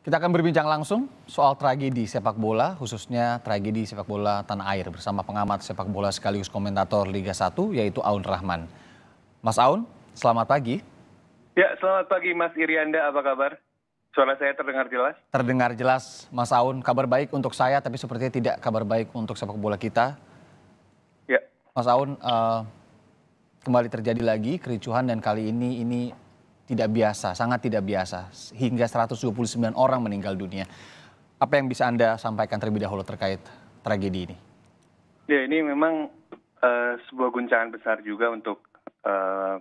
Kita akan berbincang langsung soal tragedi sepak bola, khususnya tragedi sepak bola tanah air bersama pengamat sepak bola sekaligus komentator Liga 1 yaitu Aun Rahman. Mas Aun, selamat pagi. Ya, selamat pagi Mas Irianda, apa kabar? Suara saya terdengar jelas? Terdengar jelas, Mas Aun. Kabar baik untuk saya, tapi sepertinya tidak kabar baik untuk sepak bola kita. Ya. Mas Aun, uh, kembali terjadi lagi kericuhan dan kali ini ini tidak biasa, sangat tidak biasa. Hingga 129 orang meninggal dunia. Apa yang bisa Anda sampaikan terlebih dahulu terkait tragedi ini? Ya, ini memang uh, sebuah guncangan besar juga untuk uh,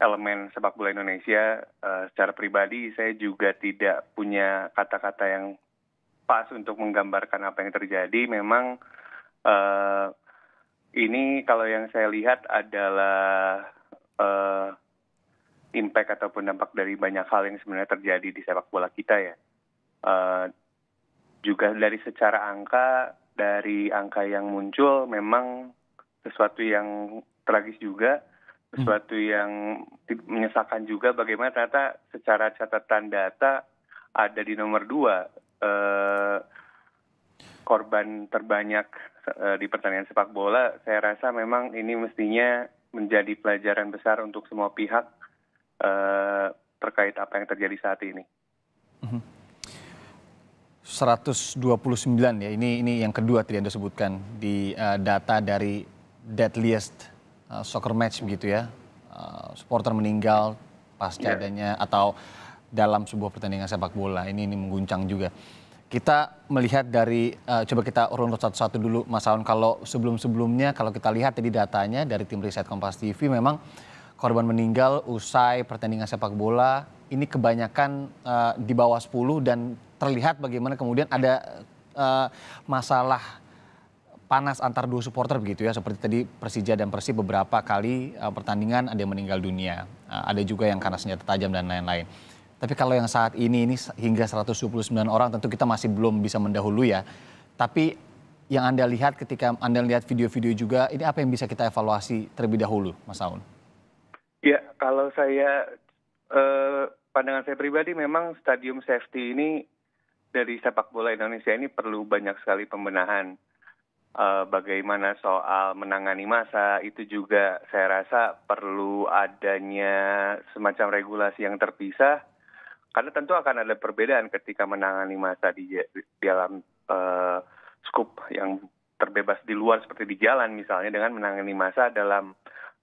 elemen sepak bola Indonesia. Uh, secara pribadi, saya juga tidak punya kata-kata yang pas untuk menggambarkan apa yang terjadi. Memang uh, ini kalau yang saya lihat adalah uh, impact ataupun dampak dari banyak hal yang sebenarnya terjadi di sepak bola kita ya. Uh, juga dari secara angka, dari angka yang muncul memang sesuatu yang tragis juga, sesuatu hmm. yang menyesakan juga bagaimana ternyata secara catatan data ada di nomor dua eh, korban terbanyak eh, di pertandingan sepak bola. Saya rasa memang ini mestinya menjadi pelajaran besar untuk semua pihak Eh, terkait apa yang terjadi saat ini. 129 mhm. ya ini ini yang kedua tadi anda sebutkan di uh, data dari deadliest uh, soccer match begitu ya uh, supporter meninggal pasca yeah. adanya atau dalam sebuah pertandingan sepak bola ini ini mengguncang juga kita melihat dari uh, coba kita urun satu-satu dulu Mas Aun kalau sebelum-sebelumnya kalau kita lihat tadi datanya dari tim riset Kompas TV memang korban meninggal usai pertandingan sepak bola ini kebanyakan uh, di bawah 10 dan terlihat bagaimana kemudian ada uh, masalah panas antar dua supporter begitu ya seperti tadi Persija dan Persib beberapa kali uh, pertandingan ada yang meninggal dunia uh, ada juga yang karena senjata tajam dan lain-lain tapi kalau yang saat ini ini hingga 129 orang tentu kita masih belum bisa mendahulu ya tapi yang Anda lihat ketika Anda lihat video-video juga ini apa yang bisa kita evaluasi terlebih dahulu Mas Aun? Ya, kalau saya eh, pandangan saya pribadi memang stadium safety ini dari sepak bola Indonesia ini perlu banyak sekali pembenahan. Eh, bagaimana soal menangani masa itu juga saya rasa perlu adanya semacam regulasi yang terpisah karena tentu akan ada perbedaan ketika menangani masa di, di dalam eh, skup yang terbebas di luar seperti di jalan misalnya dengan menangani masa dalam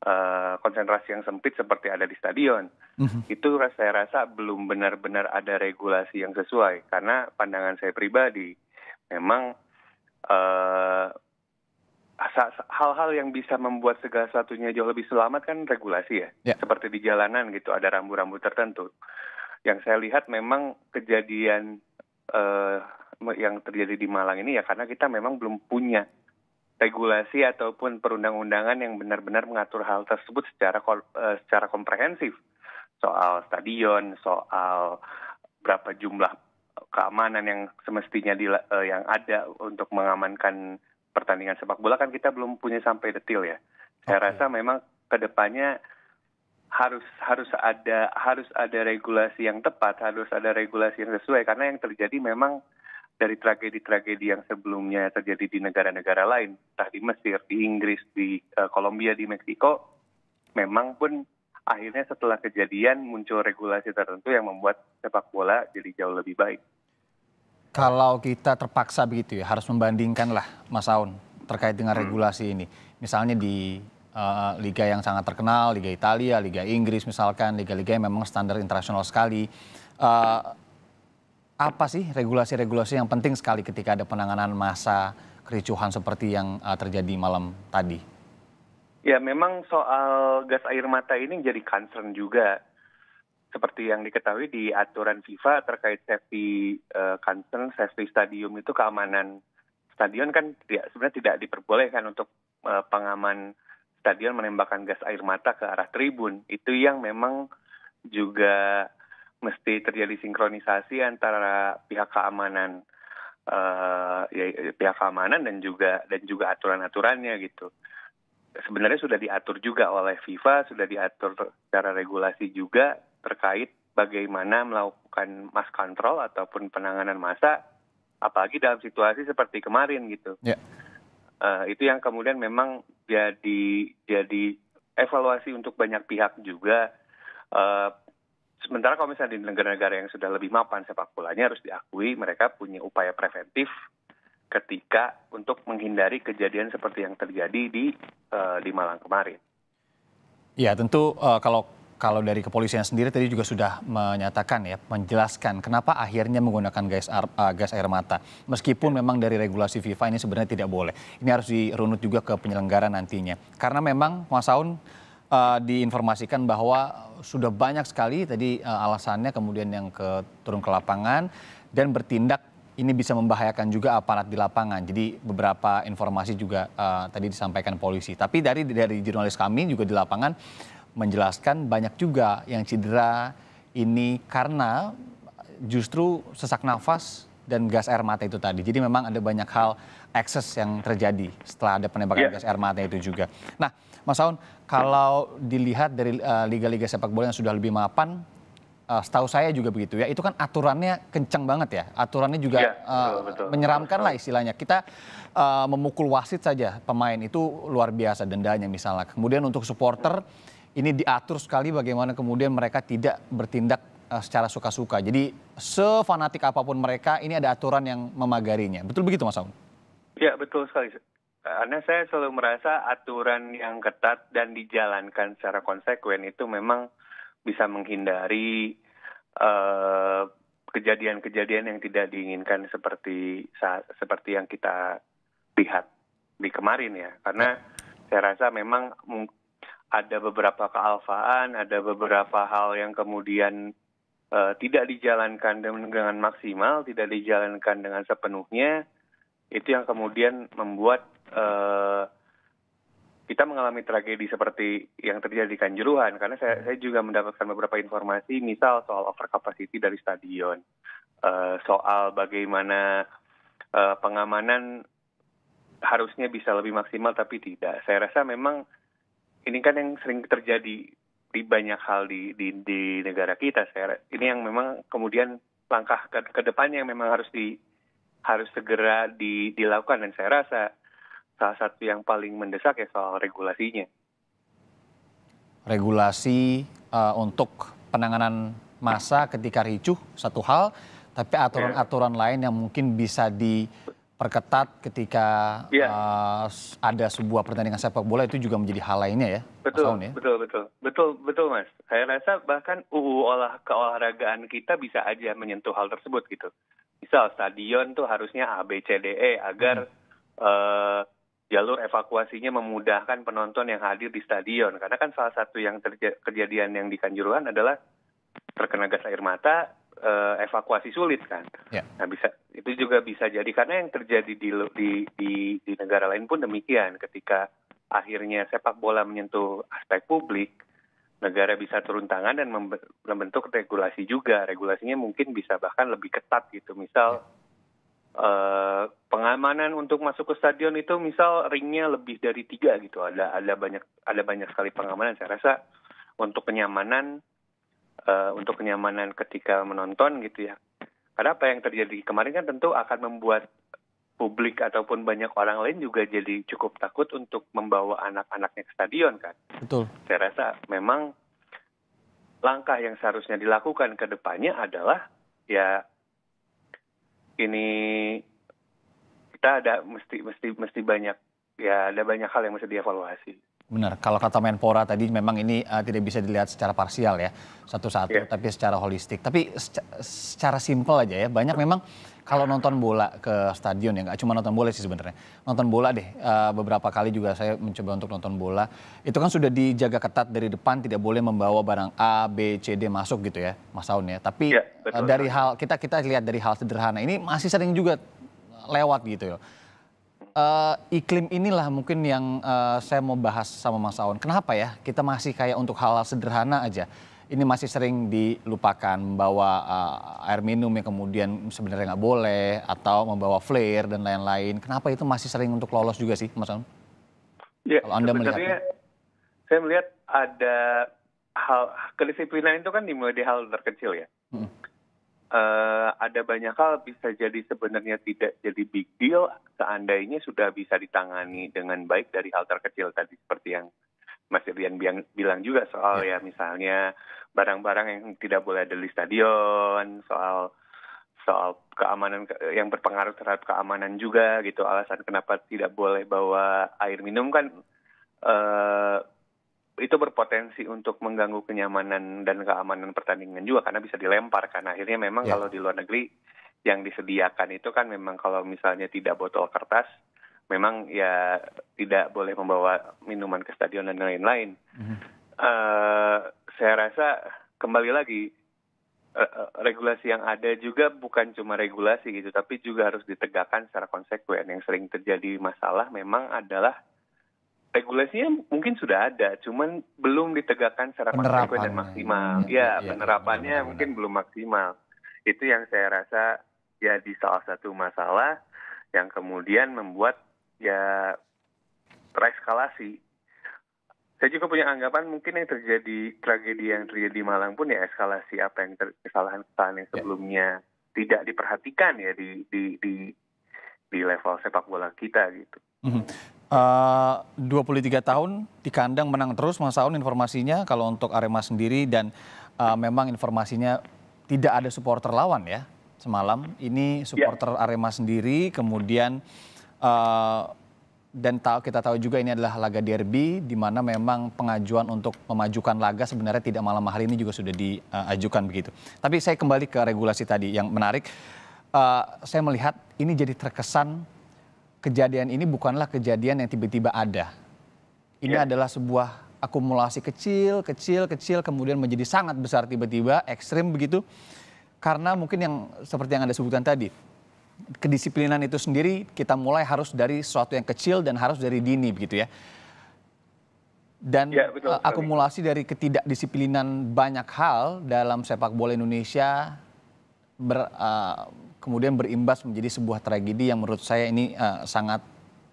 uh, konsentrasi yang sempit seperti ada di stadion. Mm-hmm. Itu saya rasa belum benar-benar ada regulasi yang sesuai karena pandangan saya pribadi memang uh, hal-hal yang bisa membuat segala satunya jauh lebih selamat kan regulasi ya. Yeah. Seperti di jalanan gitu ada rambu-rambu tertentu. Yang saya lihat memang kejadian uh, yang terjadi di Malang ini ya karena kita memang belum punya regulasi ataupun perundang-undangan yang benar-benar mengatur hal tersebut secara uh, secara komprehensif soal stadion, soal berapa jumlah keamanan yang semestinya di, uh, yang ada untuk mengamankan pertandingan sepak bola kan kita belum punya sampai detail ya. Saya rasa memang kedepannya harus harus ada harus ada regulasi yang tepat, harus ada regulasi yang sesuai karena yang terjadi memang dari tragedi-tragedi yang sebelumnya terjadi di negara-negara lain, entah di Mesir, di Inggris, di uh, Kolombia, di Meksiko, memang pun akhirnya setelah kejadian muncul regulasi tertentu yang membuat sepak bola jadi jauh lebih baik. Kalau kita terpaksa begitu ya, harus membandingkan lah Mas Aun terkait dengan hmm. regulasi ini. Misalnya di uh, liga yang sangat terkenal, Liga Italia, Liga Inggris misalkan, liga-liga yang memang standar internasional sekali. Uh, apa sih regulasi-regulasi yang penting sekali ketika ada penanganan masa kericuhan seperti yang uh, terjadi malam tadi? Ya, memang soal gas air mata ini jadi concern juga. Seperti yang diketahui di aturan FIFA terkait safety uh, concern, safety stadium itu keamanan stadion kan tidak sebenarnya tidak diperbolehkan untuk uh, pengaman stadion menembakkan gas air mata ke arah tribun. Itu yang memang juga mesti terjadi sinkronisasi antara pihak keamanan uh, ya, pihak keamanan dan juga dan juga aturan-aturannya gitu. Sebenarnya sudah diatur juga oleh FIFA, sudah diatur secara regulasi juga terkait bagaimana melakukan mass control ataupun penanganan massa, apalagi dalam situasi seperti kemarin gitu. Yeah. Ya. Uh, itu yang kemudian memang jadi jadi evaluasi untuk banyak pihak juga. Uh, Sementara kalau misalnya di negara-negara yang sudah lebih mapan sepak bolanya harus diakui mereka punya upaya preventif ketika untuk menghindari kejadian seperti yang terjadi di uh, di Malang kemarin. Ya tentu uh, kalau kalau dari kepolisian sendiri tadi juga sudah menyatakan ya, menjelaskan kenapa akhirnya menggunakan gas air, uh, eh, gas air mata. Meskipun ya. memang dari regulasi FIFA ini sebenarnya tidak boleh. Ini harus dirunut juga ke penyelenggara nantinya. Karena memang Mas Aun uh, diinformasikan bahwa sudah banyak sekali tadi uh, alasannya kemudian yang ke turun ke lapangan dan bertindak ini bisa membahayakan juga aparat di lapangan. Jadi beberapa informasi juga uh, tadi disampaikan polisi. Tapi dari dari jurnalis kami juga di lapangan menjelaskan banyak juga yang cedera ini karena justru sesak nafas dan gas air mata itu tadi. Jadi memang ada banyak hal ekses yang terjadi setelah ada penembakan yeah. gas air mata itu juga. Nah, Mas Aun, ya. kalau dilihat dari eh, liga-liga uh, sepak bola yang sudah lebih mapan, uh, setahu saya juga begitu ya. Itu kan aturannya kencang banget ya. Aturannya juga ya, betul, uh, menyeramkan lah istilahnya. Kita uh, memukul wasit saja pemain itu luar biasa dendanya misalnya. Kemudian untuk supporter ini diatur sekali bagaimana kemudian mereka tidak bertindak secara suka-suka. Jadi sefanatik apapun mereka ini ada aturan yang memagarinya. Betul begitu Mas Aun? Ya betul sekali karena saya selalu merasa aturan yang ketat dan dijalankan secara konsekuen itu memang bisa menghindari kejadian eh, kejadian-kejadian yang tidak diinginkan seperti saat, seperti yang kita lihat di kemarin ya. Karena saya rasa memang ada beberapa kealfaan, ada beberapa hal yang kemudian uh, tidak dijalankan dengan maksimal, tidak dijalankan dengan sepenuhnya. Itu yang kemudian membuat Eh, kita mengalami tragedi seperti yang terjadi di Kanjuruhan karena saya, saya juga mendapatkan beberapa informasi misal soal overcapacity dari stadion, uh, soal bagaimana uh, pengamanan harusnya bisa lebih maksimal tapi tidak. Saya rasa memang ini kan yang sering terjadi di banyak hal di di, di negara kita. Saya ini yang memang kemudian langkah ke, ke depannya yang memang harus di harus segera di, dilakukan dan saya rasa salah satu yang paling mendesak ya soal regulasinya. Regulasi uh, untuk penanganan masa ketika ricuh satu hal, tapi aturan-aturan ya. lain yang mungkin bisa diperketat ketika ya. uh, ada sebuah pertandingan sepak bola itu juga menjadi hal lainnya ya. Betul, ya? betul, betul, betul, betul, mas. Saya rasa bahkan UU olah keolahragaan kita bisa aja menyentuh hal tersebut gitu. Misal stadion tuh harusnya A B C D E agar hmm. uh, jalur evakuasinya memudahkan penonton yang hadir di stadion. Karena kan salah satu yang kejadian yang di Kanjuruhan adalah terkena gas air mata, eh, evakuasi sulit kan. Yeah. Nah bisa itu juga bisa jadi karena yang terjadi di di di, di negara lain pun demikian. Ketika akhirnya sepak bola menyentuh aspek publik, negara bisa turun tangan dan membentuk regulasi juga. Regulasinya mungkin bisa bahkan lebih ketat gitu. Misal Eh, pengamanan untuk masuk ke stadion itu misal ringnya lebih dari tiga gitu ada ada banyak ada banyak sekali pengamanan saya rasa untuk kenyamanan uh, untuk kenyamanan ketika menonton gitu ya karena apa yang terjadi kemarin kan tentu akan membuat publik ataupun banyak orang lain juga jadi cukup takut untuk membawa anak-anaknya ke stadion kan. Betul. Saya rasa memang langkah yang seharusnya dilakukan ke depannya adalah ya ini kita ada mesti mesti mesti banyak ya ada banyak hal yang mesti dievaluasi. Benar, kalau kata Menpora tadi memang ini uh, tidak bisa dilihat secara parsial ya, satu-satu, yeah. tapi secara holistik. Tapi secara, secara simpel aja ya, banyak memang kalau nonton bola ke stadion ya nggak cuma nonton bola sih sebenarnya nonton bola deh eh, beberapa kali juga saya mencoba untuk nonton bola itu kan sudah dijaga ketat dari depan tidak boleh membawa barang A B C D masuk gitu ya Mas Aun ya tapi ya, dari hal kita kita lihat dari hal sederhana ini masih sering juga lewat gitu ya uh, iklim inilah mungkin yang uh, saya mau bahas sama Mas Aun kenapa ya kita masih kayak untuk hal, -hal sederhana aja ini masih sering dilupakan membawa uh, air minum yang kemudian sebenarnya nggak boleh atau membawa flare dan lain-lain. Kenapa itu masih sering untuk lolos juga sih, Mas Anu? Ya, Kalau Anda melihat, ya. Saya melihat ada hal kedisiplinan itu kan dimulai di hal terkecil ya. Hmm. Uh, ada banyak hal bisa jadi sebenarnya tidak jadi big deal seandainya sudah bisa ditangani dengan baik dari hal terkecil tadi seperti yang Mas Rian bilang juga soal ya, ya misalnya barang-barang yang tidak boleh ada di stadion, soal soal keamanan yang berpengaruh terhadap keamanan juga gitu. Alasan kenapa tidak boleh bawa air minum kan uh, itu berpotensi untuk mengganggu kenyamanan dan keamanan pertandingan juga karena bisa dilempar karena Akhirnya memang ya. kalau di luar negeri yang disediakan itu kan memang kalau misalnya tidak botol kertas memang ya tidak boleh membawa minuman ke stadion dan lain-lain. Mm-hmm. Uh, saya rasa kembali lagi eh, eh, regulasi yang ada juga bukan cuma regulasi gitu, tapi juga harus ditegakkan secara konsekuen. Yang sering terjadi masalah memang adalah regulasinya mungkin sudah ada, cuman belum ditegakkan secara konsekuen dan maksimal. Iya, ya, ya, ya penerapannya iya, iya, mungkin belum maksimal. Itu yang saya rasa ya di salah satu masalah yang kemudian membuat ya tereskalasi. Saya juga punya anggapan mungkin yang terjadi tragedi yang terjadi di Malang pun ya eskalasi apa yang kesalahan-kesalahan yang ya. sebelumnya ya. tidak diperhatikan ya di di di di level sepak bola kita gitu. Mm -hmm. uh, 23 tahun di kandang menang terus Mas Aun informasinya kalau untuk Arema sendiri dan uh, memang informasinya tidak ada supporter lawan ya semalam. Ini ya. supporter yeah. Arema sendiri kemudian Eh, dan tahu kita tahu juga ini adalah laga derby di mana memang pengajuan untuk memajukan laga sebenarnya tidak malam hari ini juga sudah diajukan eh, begitu. Tapi saya kembali ke regulasi tadi yang menarik. Uh, saya melihat ini jadi terkesan kejadian ini bukanlah kejadian yang tiba-tiba ada. Ini yeah. adalah sebuah akumulasi kecil, kecil, kecil kemudian menjadi sangat besar tiba-tiba ekstrim begitu. Karena mungkin yang seperti yang Anda sebutkan tadi, kedisiplinan itu sendiri kita mulai harus dari sesuatu yang kecil dan harus dari dini begitu ya. Dan ya, betul, uh, akumulasi dari ketidakdisiplinan banyak hal dalam sepak bola Indonesia ber, uh, kemudian berimbas menjadi sebuah tragedi yang menurut saya ini uh, sangat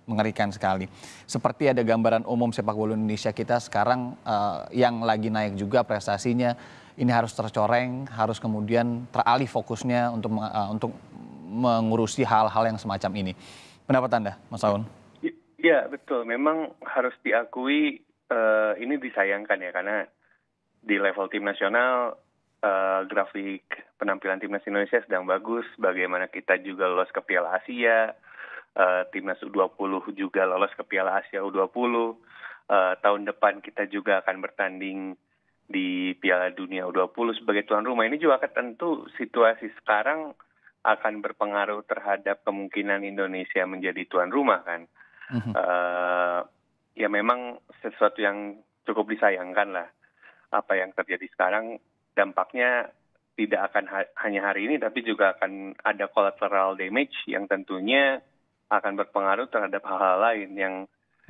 mengerikan sekali. Seperti ada gambaran umum sepak bola Indonesia kita sekarang uh, yang lagi naik juga prestasinya, ini harus tercoreng, harus kemudian teralih fokusnya untuk uh, untuk mengurusi hal-hal yang semacam ini. Pendapat Anda, Mas Aun? Ya, betul. Memang harus diakui uh, ini disayangkan ya, karena di level tim nasional uh, grafik penampilan timnas Indonesia sedang bagus, bagaimana kita juga lolos ke Piala Asia, uh, timnas U20 juga lolos ke Piala Asia U20, uh, tahun depan kita juga akan bertanding di Piala Dunia U20 sebagai tuan rumah. Ini juga tentu situasi sekarang akan berpengaruh terhadap kemungkinan Indonesia menjadi tuan rumah kan. uh -huh. Uh, ya memang sesuatu yang cukup disayangkan lah apa yang terjadi sekarang dampaknya tidak akan ha hanya hari ini tapi juga akan ada collateral damage yang tentunya akan berpengaruh terhadap hal-hal lain yang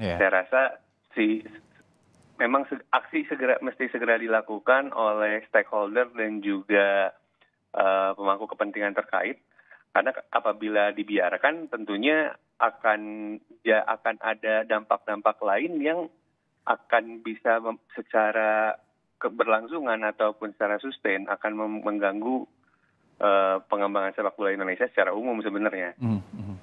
yeah. saya rasa si memang se aksi segera mesti segera dilakukan oleh stakeholder dan juga Eh, pemangku kepentingan terkait karena apabila dibiarkan tentunya akan ya akan ada dampak-dampak lain yang akan bisa secara keberlangsungan ataupun secara sustain akan mengganggu uh, pengembangan sepak bola Indonesia secara umum sebenarnya. Mm -hmm.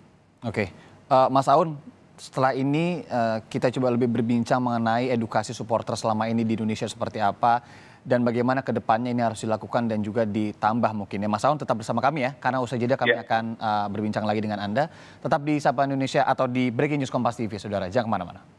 Oke, okay. uh, eh, Mas Aun, setelah ini uh, kita coba lebih berbincang mengenai edukasi supporter selama ini di Indonesia seperti apa dan bagaimana ke depannya ini harus dilakukan dan juga ditambah mungkin ya. Mas Aun tetap bersama kami ya karena usai jeda kami yeah. akan uh, berbincang lagi dengan Anda tetap di Sapa Indonesia atau di Breaking News Kompas TV Saudara. Jangan kemana mana